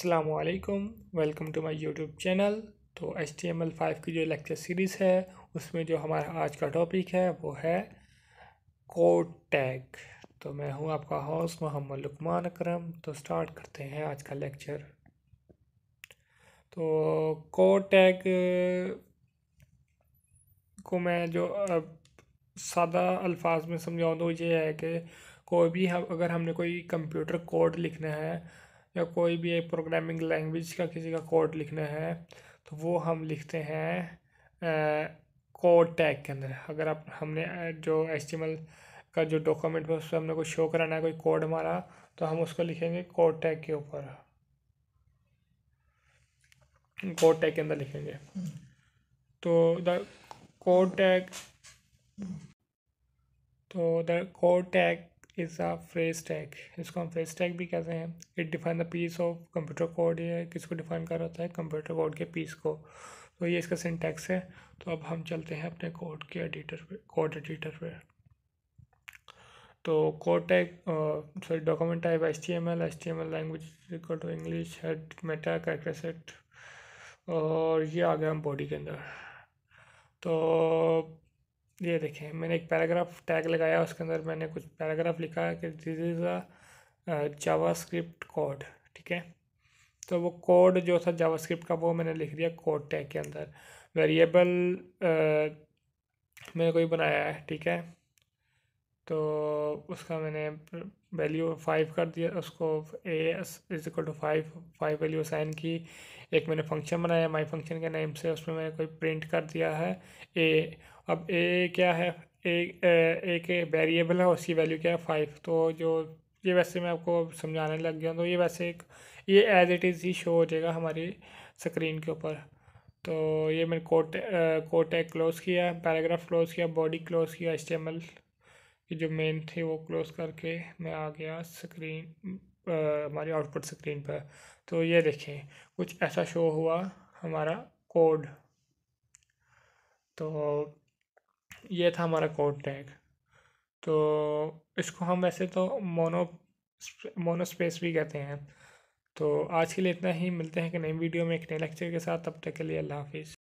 अल्लाम welcome to my YouTube channel तो H T M L five की जो लेक्चर सीरीज़ है उसमें जो हमारा आज का टॉपिक है वो है कोड टैग तो मैं हूँ आपका हाउस मोहम्मद लुकमान अक्रम तो स्टार्ट करते हैं आज का लेक्चर तो कोड टैग को मैं जो अब सादा अल्फाज में समझाऊँ तो ये है कि कोई भी हम अगर हमने कोई कंप्यूटर कोड लिखना है या कोई भी एक प्रोग्रामिंग लैंग्वेज का किसी का कोड लिखना है तो वो हम लिखते हैं कोड टैग के अंदर अगर आप हमने जो एच का जो डॉक्यूमेंट है उसमें हमने कोई शो कराना है कोई कोड हमारा तो हम उसको लिखेंगे कोड टैग के ऊपर कोड टैग के अंदर लिखेंगे तो द कोड टैग तो the code tag is a phrase tag इसको हम फ्रेज टैग भी कहते हैं it define the piece of computer code ये किसको डिफाइन कर होता है कंप्यूटर कोड के पीस को तो ये इसका सिंटैक्स है तो अब हम चलते हैं अपने कोड के एडिटर पे कोड एडिटर पे तो code tag sorry document type H T M L H T M L language equal to English head meta character set और ये आ गया हम बॉडी के अंदर तो ये देखें मैंने एक पैराग्राफ टैग लगाया उसके अंदर मैंने कुछ पैराग्राफ लिखा है कि this is a JavaScript code ठीक है तो वो कोड जो था जावा स्क्रिप्ट का वो मैंने लिख दिया कोड टैग के अंदर वेरिएबल uh, मैंने कोई बनाया है ठीक है तो उसका मैंने वैल्यू फाइव कर दिया उसको A S is equal to five five value sign की एक मैंने फंक्शन बनाया माई फंक्शन के नेम से उसमें मैंने कोई प्रिंट कर दिया है ए अब ए क्या है ए एक वेरिएबल है उसकी वैल्यू क्या है फाइव तो जो ये वैसे मैं आपको समझाने लग गया तो ये वैसे एक ये एज इट इज़ ही शो हो जाएगा हमारी स्क्रीन के ऊपर तो ये मैंने कोट कोटे क्लोज़ किया पैराग्राफ क्लोज़ किया बॉडी क्लोज़ किया एच जो मेन थे वो क्लोज करके मैं आ गया स्क्रीन हमारी आउटपुट स्क्रीन पर तो ये देखें कुछ ऐसा शो हुआ हमारा कोड तो ये था हमारा कोड टैग तो इसको हम वैसे तो मोनो मोनो स्पेस भी कहते हैं तो आज के लिए इतना ही मिलते हैं कि नई वीडियो में एक नए लेक्चर के साथ तब तक के लिए अल्लाह हाफिज़